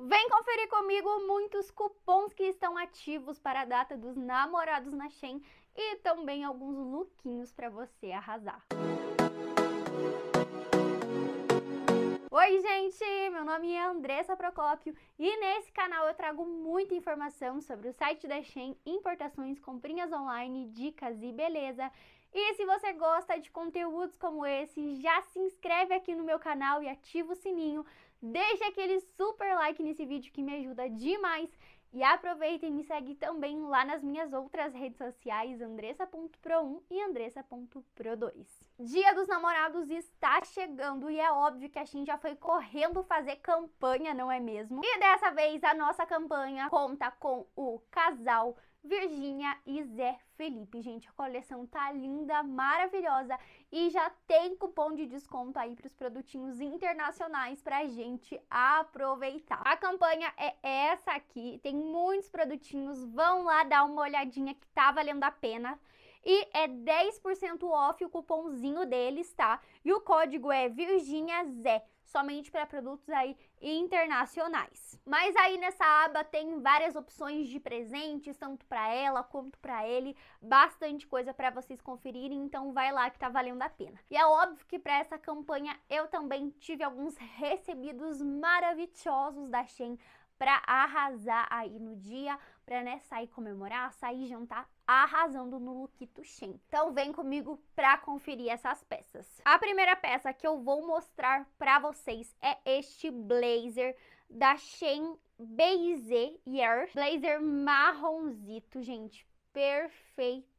Vem conferir comigo muitos cupons que estão ativos para a data dos namorados na Shen e também alguns lookinhos para você arrasar. Oi, gente! Meu nome é Andressa Procópio e nesse canal eu trago muita informação sobre o site da Shen importações, comprinhas online, dicas e beleza. E se você gosta de conteúdos como esse, já se inscreve aqui no meu canal e ativa o sininho Deixa aquele super like nesse vídeo que me ajuda demais. E aproveita e me segue também lá nas minhas outras redes sociais, andressa.pro1 e andressa.pro2. Dia dos Namorados está chegando e é óbvio que a Shin já foi correndo fazer campanha, não é mesmo? E dessa vez a nossa campanha conta com o casal Virgínia e Zé Felipe. Gente, a coleção tá linda, maravilhosa e já tem cupom de desconto aí para os produtinhos internacionais pra gente aproveitar. A campanha é essa aqui, tem muitos produtinhos, vão lá dar uma olhadinha que tá valendo a pena. E é 10% off o cupomzinho deles, tá? E o código é VirginiaZé somente para produtos aí internacionais. Mas aí nessa aba tem várias opções de presentes, tanto para ela quanto para ele, bastante coisa para vocês conferirem, então vai lá que tá valendo a pena. E é óbvio que para essa campanha eu também tive alguns recebidos maravilhosos da Shein, para arrasar aí no dia, para né, sair comemorar, sair jantar arrasando no Luquito Shen. Então vem comigo para conferir essas peças. A primeira peça que eu vou mostrar para vocês é este blazer da Shen Year, Blazer marronzito, gente, perfeito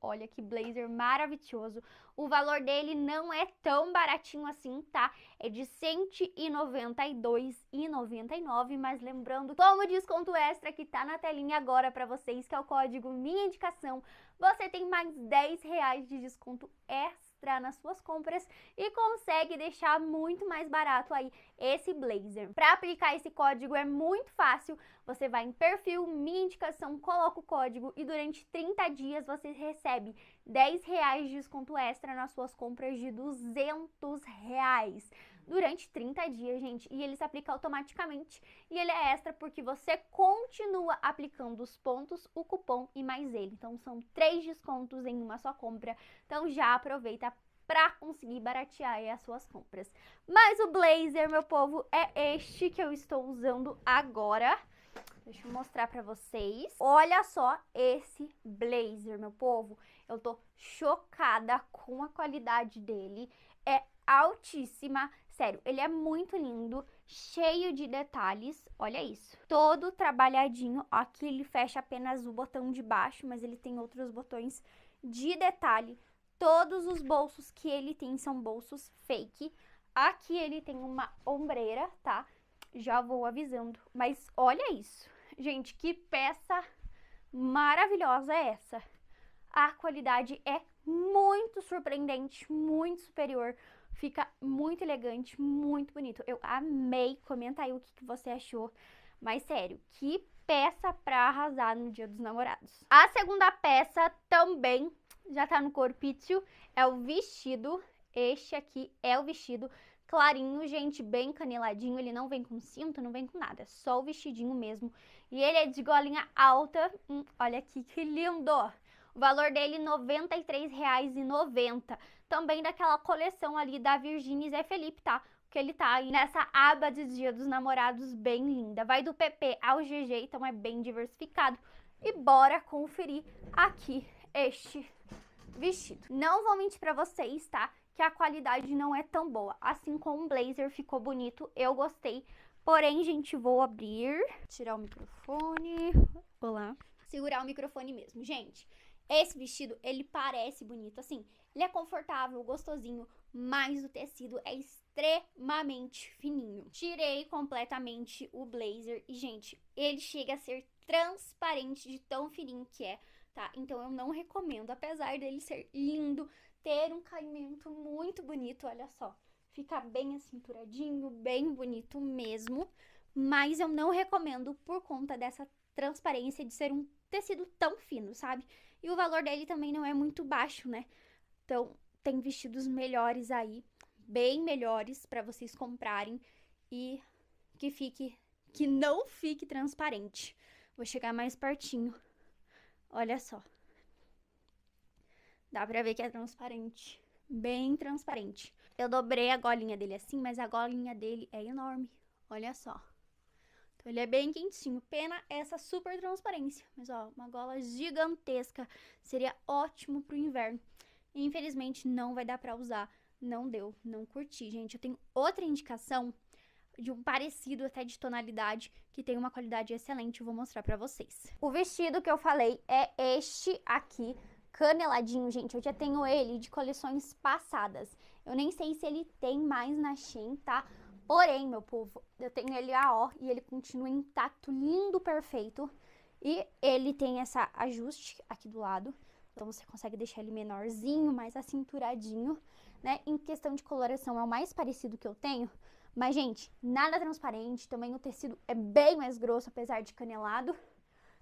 Olha que blazer maravilhoso. O valor dele não é tão baratinho assim, tá? É de R$ 192,99, mas lembrando, como desconto extra que tá na telinha agora para vocês, que é o código minha indicação, você tem mais R$ reais de desconto extra nas suas compras e consegue deixar muito mais barato aí esse blazer. Para aplicar esse código é muito fácil, você vai em perfil, minha indicação, coloca o código e durante 30 dias você recebe 10 reais de desconto extra nas suas compras de 200 reais durante 30 dias, gente. E ele se aplica automaticamente e ele é extra porque você continua aplicando os pontos, o cupom e mais ele. Então são três descontos em uma só compra. Então já aproveita para conseguir baratear as suas compras. Mas o blazer, meu povo, é este que eu estou usando agora. Deixa eu mostrar pra vocês. Olha só esse blazer, meu povo. Eu tô chocada com a qualidade dele. É altíssima. Sério, ele é muito lindo, cheio de detalhes, olha isso. Todo trabalhadinho, aqui ele fecha apenas o botão de baixo, mas ele tem outros botões de detalhe. Todos os bolsos que ele tem são bolsos fake. Aqui ele tem uma ombreira, tá? Já vou avisando, mas olha isso. Gente, que peça maravilhosa é essa. A qualidade é muito surpreendente, muito superior Fica muito elegante, muito bonito. Eu amei. Comenta aí o que, que você achou. Mas sério, que peça pra arrasar no Dia dos Namorados. A segunda peça também já tá no corpício, é o vestido. Este aqui é o vestido clarinho, gente, bem caneladinho. Ele não vem com cinto, não vem com nada, é só o vestidinho mesmo. E ele é de golinha alta. Hum, olha aqui que lindo! O valor dele R$ 93,90. Também daquela coleção ali da Virginia e Zé Felipe, tá? que ele tá aí nessa aba de Dia dos Namorados bem linda. Vai do PP ao GG, então é bem diversificado. E bora conferir aqui este vestido. Não vou mentir para vocês, tá? Que a qualidade não é tão boa. Assim como o blazer ficou bonito, eu gostei. Porém, gente, vou abrir, tirar o microfone. Olá. Segurar o microfone mesmo, gente. Esse vestido, ele parece bonito, assim, ele é confortável, gostosinho, mas o tecido é extremamente fininho. Tirei completamente o blazer e, gente, ele chega a ser transparente de tão fininho que é, tá? Então eu não recomendo, apesar dele ser lindo, ter um caimento muito bonito, olha só. Fica bem acinturadinho, bem bonito mesmo, mas eu não recomendo por conta dessa transparência de ser um tecido tão fino, sabe? E o valor dele também não é muito baixo, né? Então, tem vestidos melhores aí, bem melhores para vocês comprarem e que fique que não fique transparente. Vou chegar mais pertinho. Olha só. Dá pra ver que é transparente. Bem transparente. Eu dobrei a golinha dele assim, mas a golinha dele é enorme. Olha só. Então ele é bem quentinho. Pena essa super transparência. Mas ó, uma gola gigantesca. Seria ótimo pro inverno. Infelizmente não vai dar pra usar. Não deu, não curti, gente. Eu tenho outra indicação de um parecido até de tonalidade, que tem uma qualidade excelente, vou mostrar pra vocês. O vestido que eu falei é este aqui, caneladinho, gente. Eu já tenho ele de coleções passadas. Eu nem sei se ele tem mais na Shein, tá? Porém, meu povo, eu tenho ele AO e ele continua intacto, lindo, perfeito. E ele tem essa ajuste aqui do lado. Então você consegue deixar ele menorzinho, mais acinturadinho, né? Em questão de coloração é o mais parecido que eu tenho. Mas, gente, nada transparente. Também o tecido é bem mais grosso, apesar de canelado.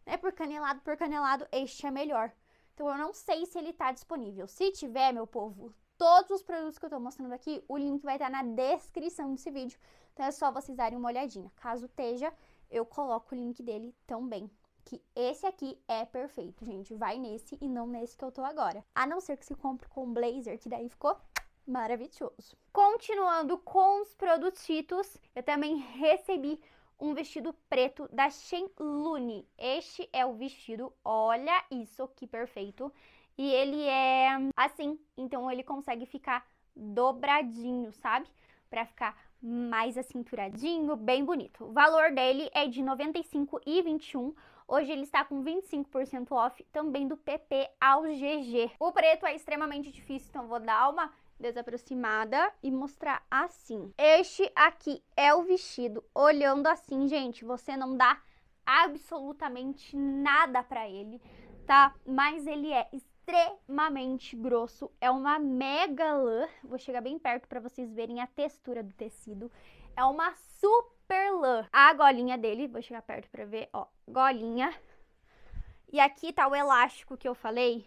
Né? Por canelado, por canelado, este é melhor. Então eu não sei se ele tá disponível. Se tiver, meu povo, todos os produtos que eu tô mostrando aqui, o link vai estar tá na descrição desse vídeo. Então é só vocês darem uma olhadinha. Caso esteja, eu coloco o link dele também. Que esse aqui é perfeito, gente. Vai nesse e não nesse que eu tô agora. A não ser que se compre com blazer, que daí ficou maravilhoso. Continuando com os produtitos, eu também recebi um vestido preto da Lune Este é o vestido, olha isso, que perfeito e ele é assim, então ele consegue ficar dobradinho, sabe? Para ficar mais acinturadinho, bem bonito. O valor dele é de R$ 95,21. Hoje ele está com 25% off também do PP ao GG. O preto é extremamente difícil, então vou dar uma desaproximada e mostrar assim. Este aqui é o vestido. Olhando assim, gente, você não dá absolutamente nada para ele, tá? Mas ele é extremamente extremamente grosso, é uma mega lã. Vou chegar bem perto para vocês verem a textura do tecido. É uma super lã. A golinha dele, vou chegar perto para ver, ó, golinha. E aqui tá o elástico que eu falei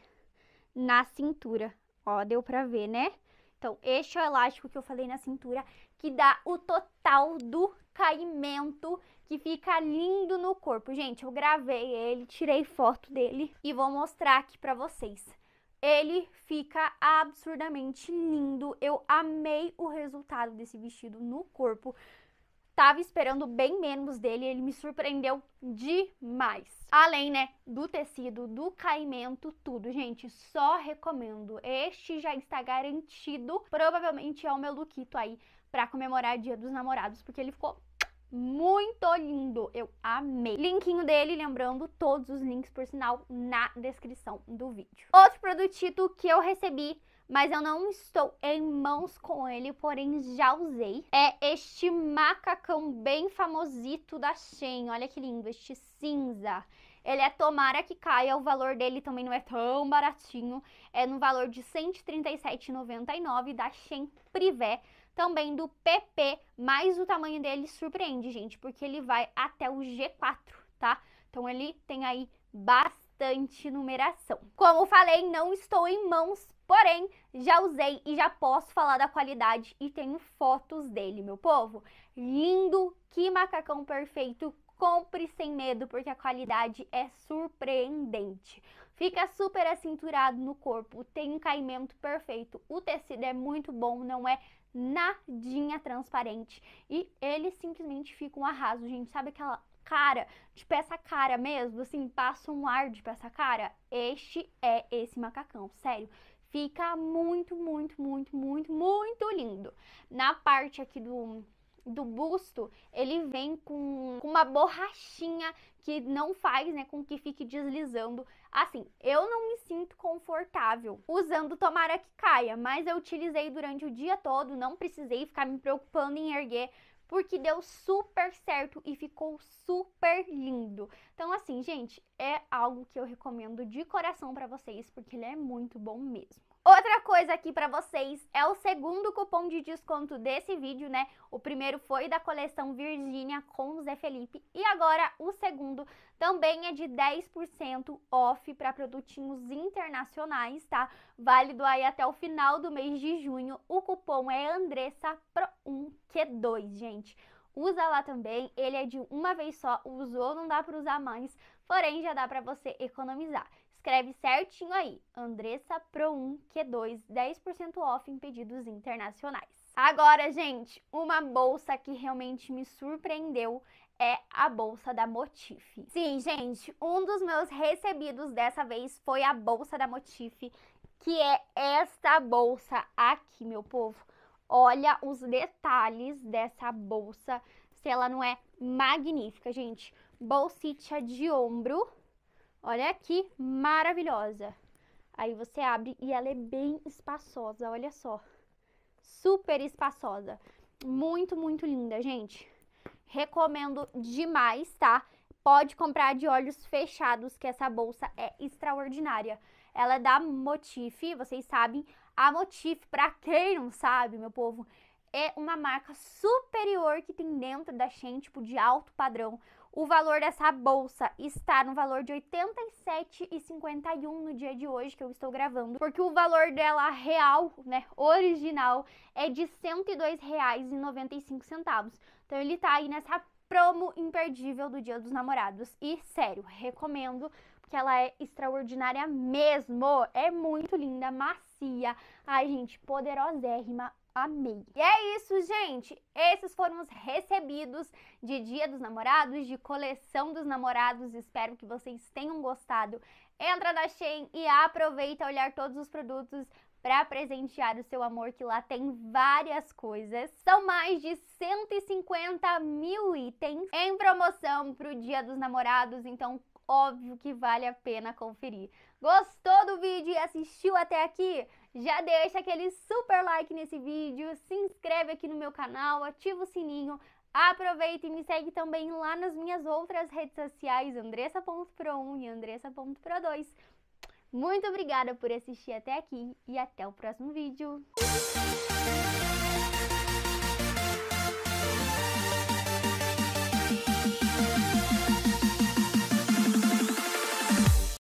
na cintura. Ó, deu para ver, né? Então, este é o elástico que eu falei na cintura, que dá o total do caimento que fica lindo no corpo. Gente, eu gravei ele, tirei foto dele e vou mostrar aqui pra vocês. Ele fica absurdamente lindo. Eu amei o resultado desse vestido no corpo. Tava esperando bem menos dele, ele me surpreendeu demais. Além, né, do tecido, do caimento, tudo. Gente, só recomendo. Este já está garantido. Provavelmente é o meu lookito aí para comemorar o Dia dos Namorados, porque ele ficou muito lindo, eu amei. Linkinho dele, lembrando, todos os links, por sinal, na descrição do vídeo. Outro produtito que eu recebi, mas eu não estou em mãos com ele, porém já usei, é este macacão bem famosito da Shein. Olha que lindo, este cinza. Ele é tomara que caia, o valor dele também não é tão baratinho, é no valor de R$137,99 137,99 da Shein Privé também do PP, mas o tamanho dele surpreende, gente, porque ele vai até o G4, tá? Então ele tem aí bastante numeração. Como falei, não estou em mãos, porém já usei e já posso falar da qualidade e tenho fotos dele, meu povo. Lindo, que macacão perfeito, compre sem medo, porque a qualidade é surpreendente. Fica super acinturado no corpo, tem um caimento perfeito. O tecido é muito bom, não é nadinha transparente. E ele simplesmente fica um arraso, gente. Sabe aquela cara, de peça cara mesmo? Assim, passa um ar de peça cara? Este é esse macacão, sério. Fica muito, muito, muito, muito, muito lindo. Na parte aqui do do busto, ele vem com, uma borrachinha que não faz, né, com que fique deslizando. Assim, eu não me sinto confortável usando tomara que caia, mas eu utilizei durante o dia todo, não precisei ficar me preocupando em erguer, porque deu super certo e ficou super lindo. Então assim, gente, é algo que eu recomendo de coração para vocês, porque ele é muito bom mesmo. Outra coisa aqui para vocês é o segundo cupom de desconto desse vídeo, né? O primeiro foi da coleção Virgínia com Zé Felipe e agora o segundo também é de 10% off para produtinhos internacionais, tá? Válido aí até o final do mês de junho. O cupom é Andressa Pro1Q2, gente usa lá também. Ele é de uma vez só, usou, não dá para usar mais, porém já dá para você economizar. Escreve certinho aí, Andressa Pro 1 Q2, 10% off em pedidos internacionais. Agora, gente, uma bolsa que realmente me surpreendeu é a bolsa da Motif. Sim, gente, um dos meus recebidos dessa vez foi a bolsa da Motif, que é esta bolsa aqui, meu povo. Olha os detalhes dessa bolsa, se ela não é magnífica, gente. Bolsita de ombro, olha aqui, maravilhosa. Aí você abre e ela é bem espaçosa, olha só. Super espaçosa. Muito, muito linda, gente. Recomendo demais, tá? Pode comprar de olhos fechados, que essa bolsa é extraordinária. Ela é da Motif, vocês sabem, a Motif, para quem não sabe, meu povo, é uma marca superior que tem dentro da Shein, tipo de alto padrão. O valor dessa bolsa está no valor de 87,51 no dia de hoje que eu estou gravando, porque o valor dela real, né, original, é de R$ 102,95. Então ele tá aí nessa promo imperdível do Dia dos Namorados. E sério, recomendo porque ela é extraordinária mesmo. É muito linda, macia. Ai, gente, poderosérrima. Amei. E é isso, gente. Esses foram os recebidos de Dia dos Namorados, de coleção dos namorados. Espero que vocês tenham gostado. Entra na Shein e aproveita olhar todos os produtos para presentear o seu amor, que lá tem várias coisas. São mais de 150 mil itens em promoção para o Dia dos Namorados, então óbvio que vale a pena conferir. Gostou do vídeo e assistiu até aqui? Já deixa aquele super like nesse vídeo, se inscreve aqui no meu canal, ativa o sininho, aproveita e me segue também lá nas minhas outras redes sociais, andressa.pro1 e andressa.pro2. Muito obrigada por assistir até aqui e até o próximo vídeo.